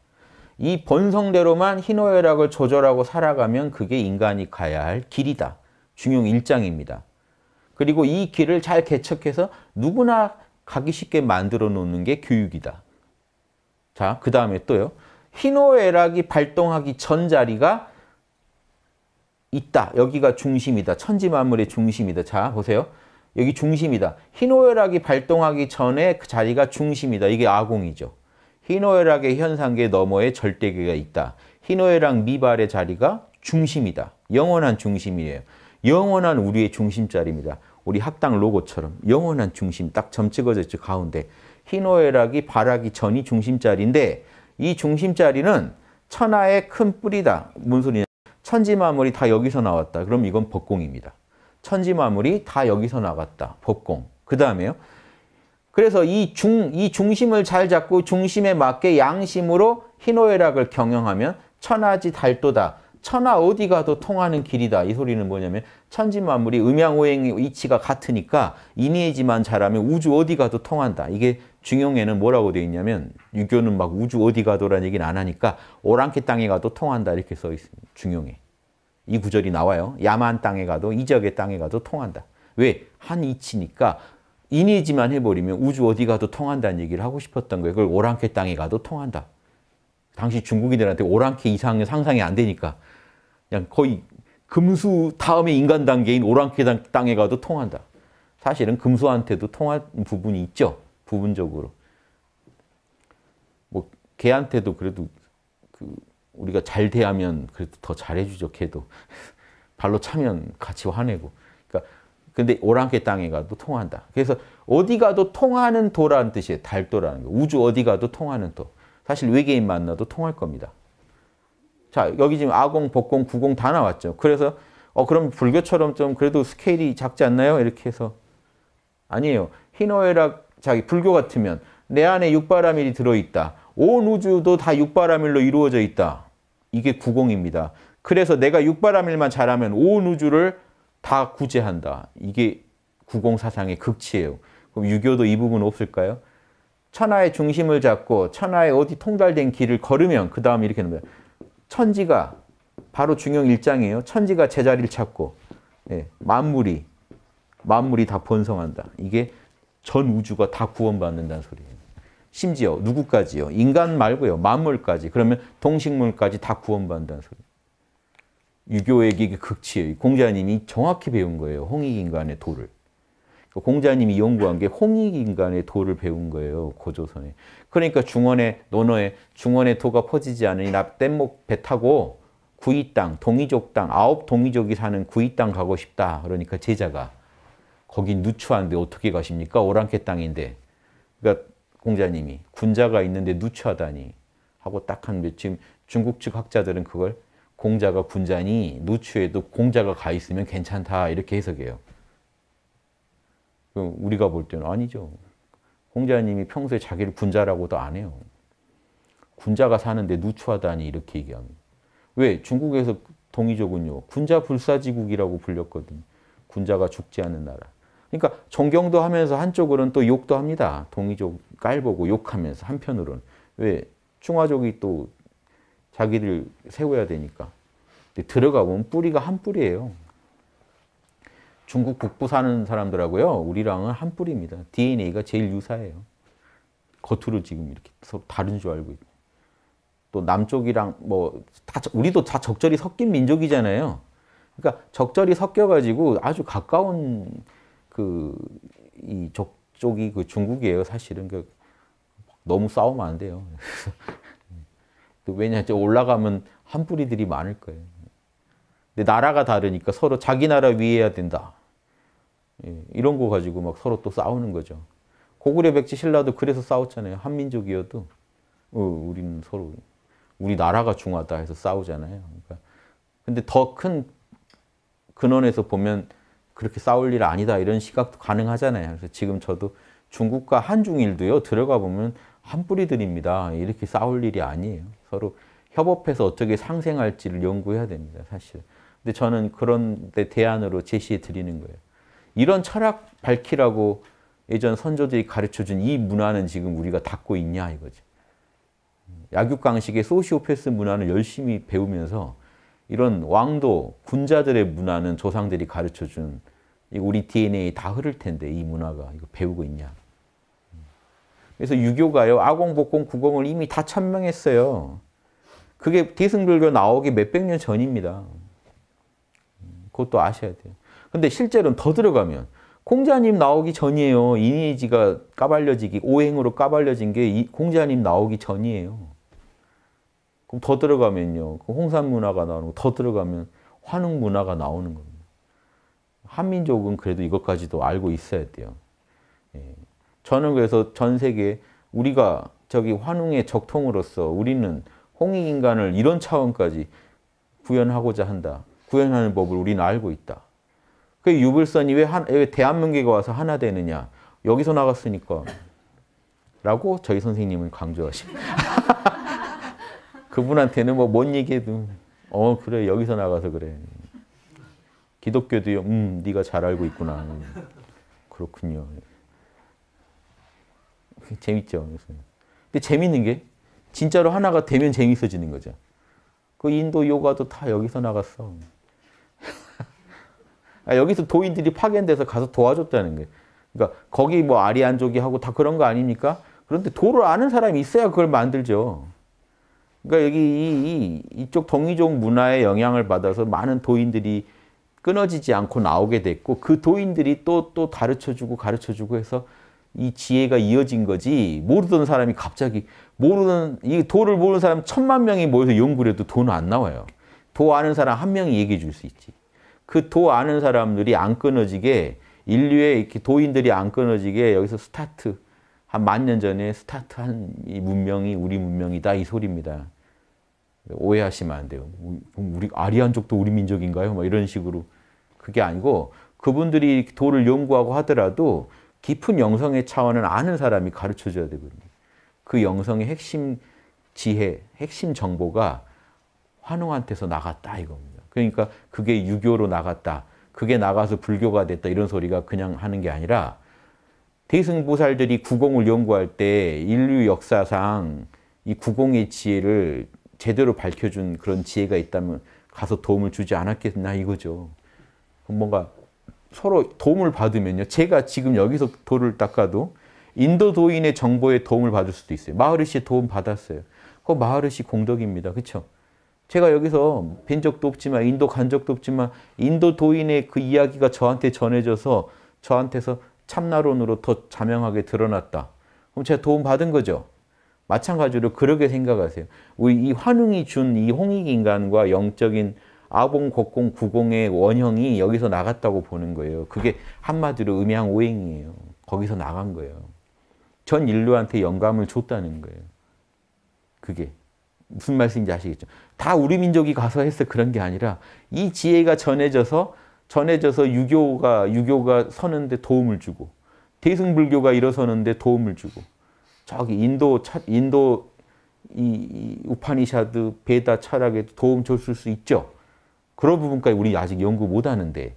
[SPEAKER 1] 이 본성대로만 희노애락을 조절하고 살아가면 그게 인간이 가야 할 길이다. 중용 1장입니다. 그리고 이 길을 잘 개척해서 누구나 가기 쉽게 만들어 놓는 게 교육이다. 자, 그 다음에 또요. 희노애락이 발동하기 전 자리가 있다. 여기가 중심이다. 천지만물의 중심이다. 자, 보세요. 여기 중심이다. 희노애락이 발동하기 전에 그 자리가 중심이다. 이게 아공이죠. 희노애락의 현상계 너머에 절대계가 있다. 희노애락 미발의 자리가 중심이다. 영원한 중심이에요. 영원한 우리의 중심자리입니다. 우리 합당 로고처럼 영원한 중심 딱 점 찍어져 있죠. 가운데. 희노애락이 바라기 전이 중심자리인데 이 중심자리는 천하의 큰 뿌리다. 뭔 소리냐. 천지만물이 다 여기서 나왔다. 그럼 이건 법공입니다. 천지만물이 다 여기서 나왔다. 법공. 그 다음에요. 그래서 이 중, 이 중심을 잘 잡고 중심에 맞게 양심으로 희노애락을 경영하면 천하지 달도다. 천하 어디 가도 통하는 길이다. 이 소리는 뭐냐면 천지 만물이 음양오행의 위치가 같으니까 이니에지만 잘하면 우주 어디 가도 통한다. 이게 중용에는 뭐라고 되어 있냐면 유교는 막 우주 어디 가도란 얘기는 안 하니까 오랑캐 땅에 가도 통한다 이렇게 써 있습니다. 중용에. 이 구절이 나와요. 야만 땅에 가도 이적의 땅에 가도 통한다. 왜? 한 이치니까 이니지만 해버리면 우주 어디 가도 통한다는 얘기를 하고 싶었던 거예요. 그걸 오랑캐 땅에 가도 통한다. 당시 중국인들한테 오랑캐 이상은 상상이 안 되니까 그냥 거의 금수 다음에 인간 단계인 오랑캐 땅에 가도 통한다. 사실은 금수한테도 통한 부분이 있죠. 부분적으로. 뭐 개한테도 그래도 그 우리가 잘 대하면 그래도 더 잘해주죠. 개도. [LAUGHS] 발로 차면 같이 화내고. 그러니까 근데 오랑캐 땅에 가도 통한다. 그래서 어디 가도 통하는 도라는 뜻이에요. 달도라는 거. 우주 어디 가도 통하는 도. 사실 외계인 만나도 통할 겁니다. 자, 여기 지금 아공, 복공, 구공 다 나왔죠. 그래서 어 그럼 불교처럼 좀 그래도 스케일이 작지 않나요? 이렇게 해서 아니에요. 희노애락 자기 불교 같으면 내 안에 육바라밀이 들어있다. 온 우주도 다 육바라밀로 이루어져 있다. 이게 구공입니다. 그래서 내가 육바라밀만 잘하면 온 우주를 다 구제한다. 이게 구공 사상의 극치예요. 그럼 유교도 이 부분 없을까요? 천하의 중심을 잡고 천하의 어디 통달된 길을 걸으면 그 다음에 이렇게 됩니다. 천지가 바로 중용 1장이에요. 천지가 제자리를 찾고 예, 만물이 만물이 다 번성한다. 이게 전 우주가 다 구원받는다는 소리예요. 심지어 누구까지요? 인간 말고요. 만물까지. 그러면 동식물까지 다 구원받는다는 소리. 유교의 극치예요. 공자님이 정확히 배운 거예요. 홍익인간의 도를. 그 공자님이 연구한 게 홍익인간의 도를 배운 거예요. 고조선에. 그러니까 중원의 논어에 중원의 도가 퍼지지 않으니 나 뗏목 배 타고 구이 땅, 동이족 땅, 아홉 동이족이 사는 구이 땅 가고 싶다. 그러니까 제자가 거기 누추한데 어떻게 가십니까? 오랑캐 땅인데. 그러니까 공자님이 군자가 있는데 누추하다니 하고 딱한 지금 중국 측 학자들은 그걸 공자가 군자니 누추에도 공자가 가 있으면 괜찮다 이렇게 해석해요. 그 우리가 볼 때는 아니죠. 홍자님이 평소에 자기를 군자라고도 안 해요. 군자가 사는데 누추하다니 이렇게 얘기합니다. 왜? 중국에서 동이족은요. 군자 불사지국이라고 불렸거든요. 군자가 죽지 않는 나라. 그러니까 존경도 하면서 한쪽으로는 또 욕도 합니다. 동이족 깔보고 욕하면서 한편으로는. 왜? 충화족이 또 자기들 세워야 되니까. 들어가 보면 뿌리가 한 뿌리예요. 중국 북부 사는 사람들하고요. 우리랑은 한 뿌리입니다. DNA가 제일 유사해요. 겉으로 지금 이렇게 서로 다른 줄 알고 있고. 또 남쪽이랑 뭐 다 우리도 다 적절히 섞인 민족이잖아요. 그러니까 적절히 섞여 가지고 아주 가까운 그이 족족이 그 중국이에요, 사실은. 그 너무 싸우면 안 돼요. [LAUGHS] 왜냐, 하면 올라가면 한 뿌리들이 많을 거예요. 근데 나라가 다르니까 서로 자기 나라 위해야 된다. 예, 이런 거 가지고 막 서로 또 싸우는 거죠. 고구려 백제 신라도 그래서 싸웠잖아요. 한민족이어도 어, 우리는 서로 우리 나라가 중하다 해서 싸우잖아요. 그러니까 근데 더 큰 근원에서 보면 그렇게 싸울 일 아니다 이런 시각도 가능하잖아요. 그래서 지금 저도 중국과 한중일도요 들어가 보면 한 뿌리들입니다. 이렇게 싸울 일이 아니에요. 서로 협업해서 어떻게 상생할지를 연구해야 됩니다. 사실. 근데 저는 그런 데 대안으로 제시해 드리는 거예요. 이런 철학 밝히라고 예전 선조들이 가르쳐준 이 문화는 지금 우리가 닫고 있냐 이거지. 약육강식의 소시오패스 문화는 열심히 배우면서 이런 왕도 군자들의 문화는 조상들이 가르쳐준 우리 DNA 다 흐를 텐데 이 문화가 이거 배우고 있냐. 그래서 유교가요. 아공, 복공, 구공을 이미 다 천명했어요. 그게 대승불교 나오기 몇백 년 전입니다. 음, 그것도 아셔야 돼요. 근데 실제로는 더 들어가면 공자님 나오기 전이에요. 이니지가 까발려지기, 오행으로 까발려진 게 공자님 나오기 전이에요. 그럼 더 들어가면요. 그 홍산 문화가 나오고 더 들어가면 환웅 문화가 나오는 겁니다. 한민족은 그래도 이것까지도 알고 있어야 돼요. 예. 저는 그래서 전 세계 우리가 저기 환웅의 적통으로서 우리는 홍익인간을 이런 차원까지 구현하고자 한다. 구현하는 법을 우리는 알고 있다. 그 유불선이 왜, 한, 왜 대한민국에 와서 하나 되느냐. 여기서 나갔으니까. 라고 저희 선생님은 강조하십니다. [LAUGHS] 그분한테는 뭐 뭔 얘기해도 어 그래 여기서 나가서 그래. 기독교도요. 음 네가 잘 알고 있구나. 그렇군요. 재밌죠. 근데 재밌는 게 진짜로 하나가 되면 재밌어지는 거죠. 그 인도 요가도 다 여기서 나갔어. 아, 여기서 도인들이 파견돼서 가서 도와줬다는 거예요. 그러니까 거기 뭐 아리안족이 하고 다 그런 거 아닙니까? 그런데 도를 아는 사람이 있어야 그걸 만들죠. 그러니까 여기 이, 쪽 동이족 문화의 영향을 받아서 많은 도인들이 끊어지지 않고 나오게 됐고 그 도인들이 또 또 가르쳐주고 가르쳐주고 해서 이 지혜가 이어진 거지 모르던 사람이 갑자기 모르는 이 도를 모르는 사람 천만 명이 모여서 연구를 해도 돈안 나와요. 도 아는 사람 한 명이 얘기해 줄 수 있지. 그도 아는 사람들이 안 끊어지게 인류의 이렇게 도인들이 안 끊어지게 여기서 스타트 한 만 년 전에 스타트한 이 문명이 우리 문명이다 이 소리입니다. 오해하시면 안 돼요. 우리 아리안족도 우리 민족인가요? 뭐 이런 식으로 그게 아니고 그분들이 도를 연구하고 하더라도 깊은 영성의 차원은 아는 사람이 가르쳐줘야 되거든요. 그 영성의 핵심 지혜, 핵심 정보가 환웅한테서 나갔다 이겁니다. 그러니까 그게 유교로 나갔다. 그게 나가서 불교가 됐다. 이런 소리가 그냥 하는 게 아니라 대승보살들이 구공을 연구할 때 인류 역사상 이 구공의 지혜를 제대로 밝혀준 그런 지혜가 있다면 가서 도움을 주지 않았겠나 이거죠. 뭔가 서로 도움을 받으면요. 제가 지금 여기서 돌을 닦아도 인도도인의 정보에 도움을 받을 수도 있어요. 마하르시의 도움 받았어요. 그 마하르시 공덕입니다. 그렇죠? 제가 여기서 뵌 적도 없지만 인도 간 적도 없지만 인도 도인의 그 이야기가 저한테 전해져서 저한테서 참나론으로 더 자명하게 드러났다. 그럼 제가 도움받은 거죠. 마찬가지로 그렇게 생각하세요. 우리 이 환웅이 준 이 홍익인간과 영적인 아공, 곡공, 구공의 원형이 여기서 나갔다고 보는 거예요. 그게 한마디로 음양오행이에요. 거기서 나간 거예요. 전 인류한테 영감을 줬다는 거예요. 그게. 무슨 말씀인지 아시겠죠? 다 우리 민족이 가서 해서 그런 게 아니라 이 지혜가 전해져서 전해져서 유교가 유교가 서는데 도움을 주고 대승불교가 일어서는데 도움을 주고 저기 인도 인도 이, 이 우파니샤드 베다 철학에도 도움 줬을 수 있죠. 그런 부분까지 우리 아직 연구 못 하는데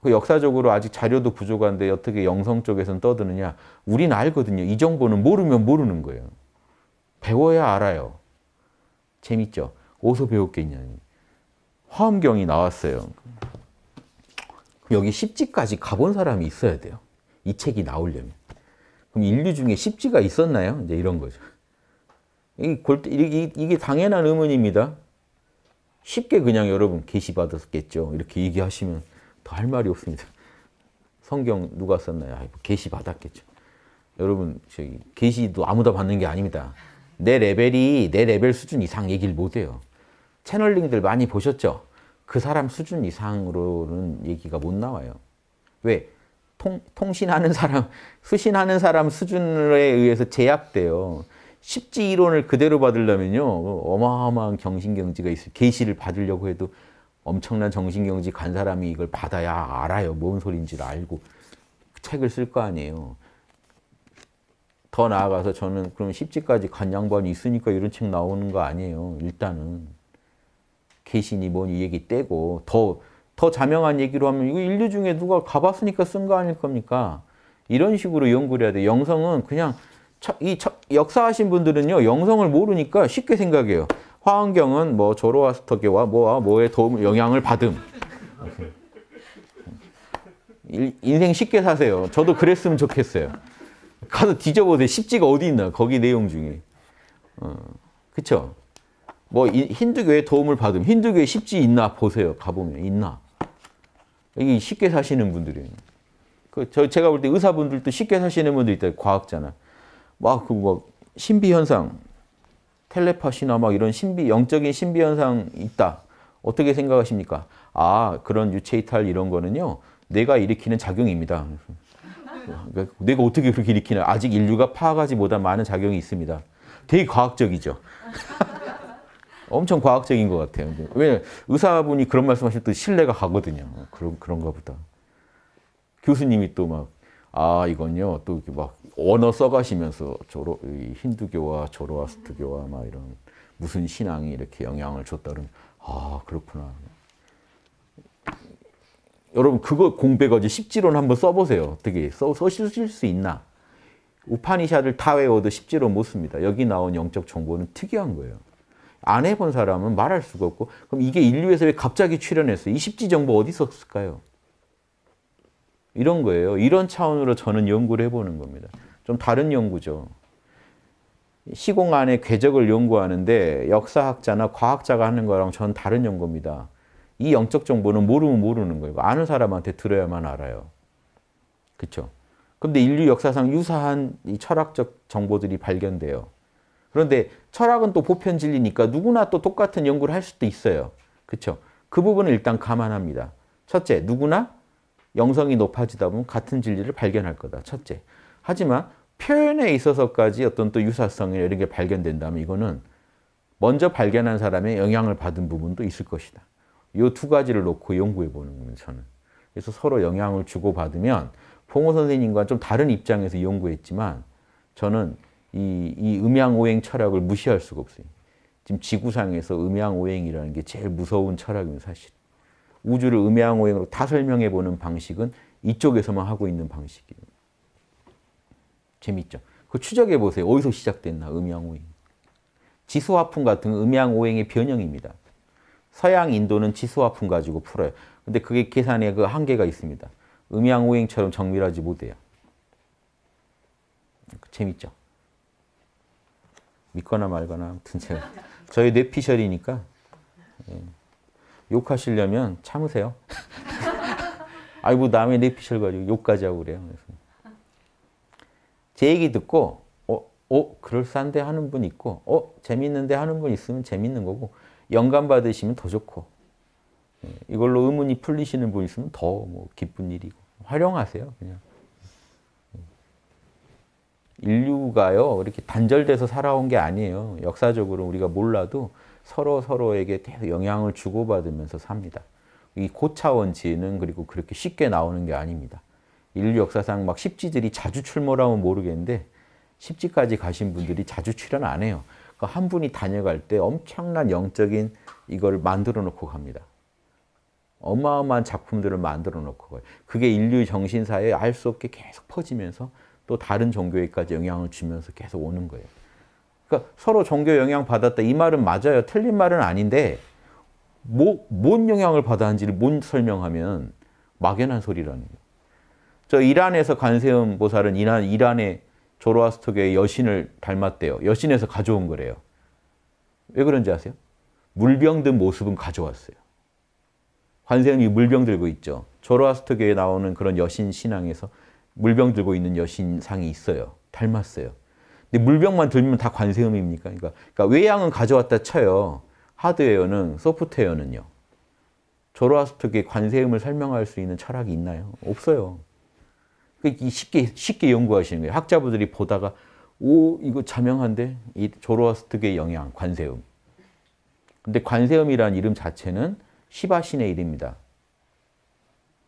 [SPEAKER 1] 그 역사적으로 아직 자료도 부족한데 어떻게 영성 쪽에서는 떠드느냐 우리는 알거든요. 이 정보는 모르면 모르는 거예요. 배워야 알아요. 재밌죠? 어디서 배울 게냐니 화엄경이 나왔어요. 여기 1지까지 가본 사람이 있어야 돼요. 이 책이 나오려면. 그럼 인류 중에 1지가 있었나요? 이제 이런 거죠. 이게 당연한 의문입니다. 쉽게 그냥 여러분 계시받았겠죠. 이렇게 얘기하시면 더 할 말이 없습니다. 성경 누가 썼나요? 계시 받았겠죠. 여러분 저기 계시도 아무나 받는 게 아닙니다. 내 레벨이 내 레벨 수준 이상 얘기를 못해요. 채널링들 많이 보셨죠? 그 사람 수준 이상으로는 얘기가 못 나와요. 왜? 통, 통신하는 사람, [LAUGHS] 수신하는 사람 수준에 의해서 제약돼요. 십지 이론을 그대로 받으려면요. 어마어마한 정신경지가 있어요. 계시를 받으려고 해도 엄청난 정신경지 간 사람이 이걸 받아야 알아요. 뭔 소린지를 알고 책을 쓸 거 아니에요. 더 나아가서 저는 그럼 10지까지 간 양반이 있으니까 이런 책 나오는 거 아니에요. 일단은. 개신이 뭐니 얘기 떼고 더, 더 자명한 얘기로 하면 이거 인류 중에 누가 가봤으니까 쓴 거 아닐 겁니까? 이런 식으로 연구를 해야 돼. 영성은 그냥 이 역사하신 분들은요. 영성을 모르니까 쉽게 생각해요. 화원경은 뭐 조로아스터계와 뭐와 뭐의 도움, 영향을 받음. 인생 쉽게 사세요. 저도 그랬으면 좋겠어요. 가서 뒤져보세요. 십지가 어디 있나 거기 내용 중에. 어, 그쵸? 뭐 힌두교의 도움을 받으면 힌두교에 십지 있나 보세요. 가보면 있나. 이게 쉽게 사시는 분들이에요. 그저 제가 볼 때 의사분들도 쉽게 사시는 분들 있다. 과학자나 막 그뭐 신비 현상, 텔레파시나 막 이런 신비 영적인 신비 현상 있다. 어떻게 생각하십니까? 아 그런 유체 이탈 이런 거는요 뇌가 일으키는 작용입니다. 그러니까 내가 어떻게 그렇게 일으키나 아직 인류가 파악하지 못한 많은 작용이 있습니다. 되게 과학적이죠. [LAUGHS] 엄청 과학적인 것 같아요. 왜냐 의사분이 그런 말씀하실 때 신뢰가 가거든요. 그런 그런가 보다. 교수님이 또 막아 이건요 또 이렇게 막 언어 써가시면서 조로 힌두교와 조로아스트교와 막 이런 무슨 신앙이 이렇게 영향을 줬다 그아 그렇구나. 여러분 그거 공백어지 십지론 한번 써보세요. 어떻게 써, 쓰실 수 있나? 우파니샤들 다 외워도 십지론 못 씁니다. 여기 나온 영적 정보는 특이한 거예요. 안 해본 사람은 말할 수가 없고 그럼 이게 인류에서 왜 갑자기 출현했어? 이 십지 정보 어디서 쓸까요? 이런 거예요. 이런 차원으로 저는 연구를 해보는 겁니다. 좀 다른 연구죠. 시공 안의 궤적을 연구하는데 역사학자나 과학자가 하는 거랑 전 다른 연구입니다. 이 영적 정보는 모르면 모르는 거예요. 아는 사람한테 들어야만 알아요. 그렇죠? 그런데 인류 역사상 유사한 이 철학적 정보들이 발견돼요. 그런데 철학은 또 보편 진리니까 누구나 또 똑같은 연구를 할 수도 있어요. 그렇죠? 그 부분을 일단 감안합니다. 첫째, 누구나 영성이 높아지다 보면 같은 진리를 발견할 거다. 첫째. 하지만 표현에 있어서까지 어떤 또 유사성이 이런 게 발견된다면 이거는 먼저 발견한 사람의 영향을 받은 부분도 있을 것이다. 이두 가지를 놓고 연구해 보는 겁니다. 저는. 그래서 서로 영향을 주고받으면 봉호 선생님과 좀 다른 입장에서 연구했지만 저는 이, 이 음양오행 철학을 무시할 수가 없어요. 지금 지구상에서 음양오행이라는 게 제일 무서운 철학입니다, 사실. 우주를 음양오행으로 다 설명해 보는 방식은 이쪽에서만 하고 있는 방식이에요. 재밌죠? 그 추적해 보세요. 어디서 시작됐나, 음양오행. 지수화풍 같은 음양오행의 변형입니다. 서양 인도는 지수화품 가지고 풀어요. 근데 그게 계산에 그 한계가 있습니다. 음양오행처럼 정밀하지 못해요. 재밌죠? 믿거나 말거나 아무튼 제가 저희 뇌피셜이니까 예. 욕하시려면 참으세요. [LAUGHS] 아이 뭐 남의 뇌피셜 가지고 욕까지 하고 그래요. 그래서. 제 얘기 듣고 어, 어 그럴싸한데 하는 분 있고 어 재밌는데 하는 분 있으면 재밌는 거고 영감 받으시면 더 좋고 예, 이걸로 의문이 풀리시는 분 있으면 더뭐 기쁜 일이고 활용하세요 그냥 예. 인류가요 이렇게 단절돼서 살아온 게 아니에요 역사적으로 우리가 몰라도 서로 서로에게 계속 영향을 주고받으면서 삽니다 이 고차원 지혜는 그리고 그렇게 쉽게 나오는 게 아닙니다 인류 역사상 막 십지들이 자주 출몰하면 모르겠는데 십지까지 가신 분들이 자주 출현안 해요 그 한 분이 다녀갈 때 엄청난 영적인 이걸 만들어 놓고 갑니다. 어마어마한 작품들을 만들어 놓고 가요. 그게 인류 정신사에 알 수 없게 계속 퍼지면서 또 다른 종교에까지 영향을 주면서 계속 오는 거예요. 그러니까 서로 종교 영향 받았다 이 말은 맞아요. 틀린 말은 아닌데 뭐, 뭔 영향을 받았는지를 못 설명하면 막연한 소리라는 거예요. 저 이란에서 관세음 보살은 이란, 이란의 조로아스터계의 여신을 닮았대요. 여신에서 가져온 거래요. 왜 그런지 아세요? 물병 든 모습은 가져왔어요. 환생이 물병 들고 있죠. 조로아스터에 나오는 그런 여신 신앙에서 물병 들고 있는 여신상이 있어요. 닮았어요. 근데 물병만 들면 다 관세음입니까? 그러니까, 그러니까 외양은 가져왔다 쳐요. 하드웨어는, 소프트웨어는요. 조로아스터계 관세음을 설명할 수 있는 철학이 있나요? 없어요. 그 쉽게, 쉽게 연구하시는 거예요. 학자분들이 보다가, 오, 이거 자명한데? 이 조로아스트의 영향, 관세음. 근데 관세음이라는 이름 자체는 시바신의 이름입니다.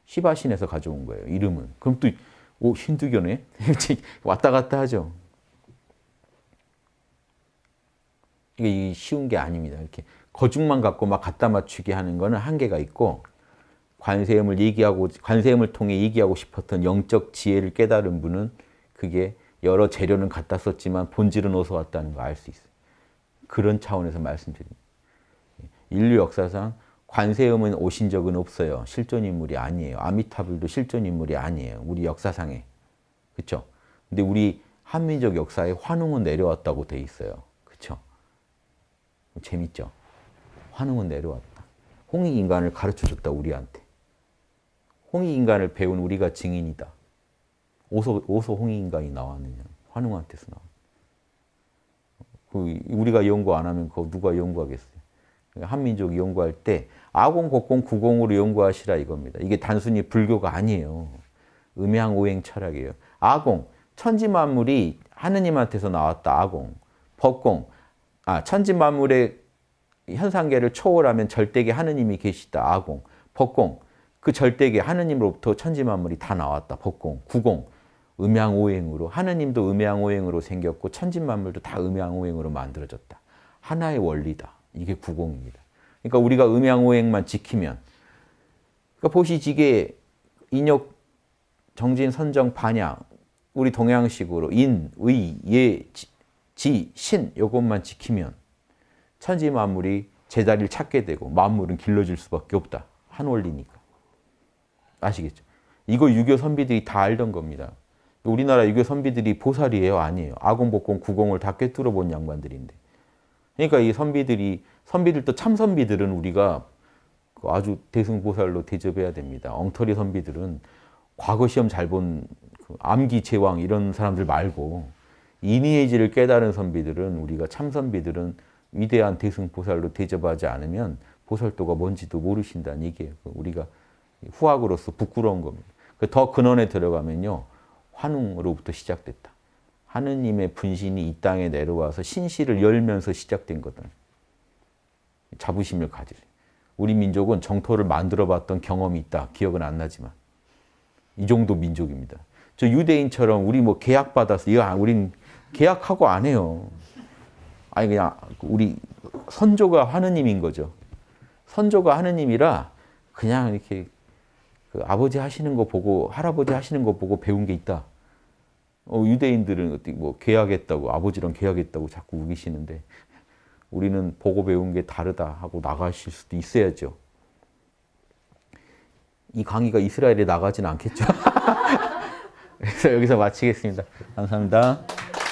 [SPEAKER 1] 시바신에서 가져온 거예요, 이름은. 그럼 또, 오, 힌두교네? [LAUGHS] 왔다 갔다 하죠. 이게 쉬운 게 아닙니다. 이렇게 거중만 갖고 막 갖다 맞추게 하는 거는 한계가 있고, 관세음을 얘기하고 관세음을 통해 얘기하고 싶었던 영적 지혜를 깨달은 분은 그게 여러 재료는 갖다 썼지만 본질은 어서 왔다는 걸 알 수 있어요. 그런 차원에서 말씀드립니다. 인류 역사상 관세음은 오신 적은 없어요. 실존 인물이 아니에요. 아미타불도 실존 인물이 아니에요. 우리 역사상에. 그렇죠? 근데 우리 한민족 역사에 환웅은 내려왔다고 돼 있어요. 그렇죠? 재밌죠? 환웅은 내려왔다. 홍익 인간을 가르쳐줬다 우리한테. 홍익인간을 배운 우리가 증인이다. 오소, 오소 홍익인간이 나왔느냐. 환웅한테서 나왔 그 우리가 연구 안 하면 그 누가 연구하겠어요. 한민족 연구할 때 아공, 곡공, 구공으로 연구하시라 이겁니다. 이게 단순히 불교가 아니에요. 음양오행 철학이에요. 아공, 천지만물이 하느님한테서 나왔다. 아공, 법공, 아 천지만물의 현상계를 초월하면 절대계 하느님이 계시다. 아공, 법공, 그 절대계 하느님으로부터 천지 만물이 다 나왔다. 법공, 구공, 음양오행으로 하느님도 음양오행으로 생겼고 천지 만물도 다 음양오행으로 만들어졌다. 하나의 원리다. 이게 구공입니다. 그러니까 우리가 음양오행만 지키면 그러니까 보시지게 인역 정진 선정 반양 우리 동양식으로 인, 의, 예, 지, 신 요것만 지키면 천지 만물이 제자리를 찾게 되고 만물은 길러질 수밖에 없다. 한 원리니까. 아시겠죠? 이거 유교 선비들이 다 알던 겁니다. 우리나라 유교 선비들이 보살이에요? 아니에요. 아공, 복공, 구공을 다 꿰뚫어 본 양반들인데. 그러니까 이 선비들이, 선비들도 참선비들은 우리가 그 아주 대승보살로 대접해야 됩니다. 엉터리 선비들은 과거 시험 잘본 그 암기 제왕 이런 사람들 말고 이니에지를 깨달은 선비들은 우리가 참선비들은 위대한 대승보살로 대접하지 않으면 보살도가 뭔지도 모르신다는 얘기예요. 그 우리가 후학으로서 부끄러운 겁니다. 그 더 근원에 들어가면요. 환웅으로부터 시작됐다. 하느님의 분신이 이 땅에 내려와서 신시를 열면서 시작된 거든. 자부심을 가질. 우리 민족은 정토를 만들어봤던 경험이 있다. 기억은 안 나지만. 이 정도 민족입니다. 저 유대인처럼 우리 뭐 계약 받아서 이거 아, 우린 계약하고 안 해요. 아니 그냥 우리 선조가 하느님인 거죠. 선조가 하느님이라 그냥 이렇게 그 아버지 하시는 거 보고 할아버지 하시는 거 보고 배운 게 있다. 어, 유대인들은 어떻게 뭐 계약했다고 아버지랑 계약했다고 자꾸 우기시는데 우리는 보고 배운 게 다르다 하고 나가실 수도 있어야죠. 이 강의가 이스라엘에 나가진 않겠죠. [LAUGHS] 그래서 여기서 마치겠습니다. 감사합니다.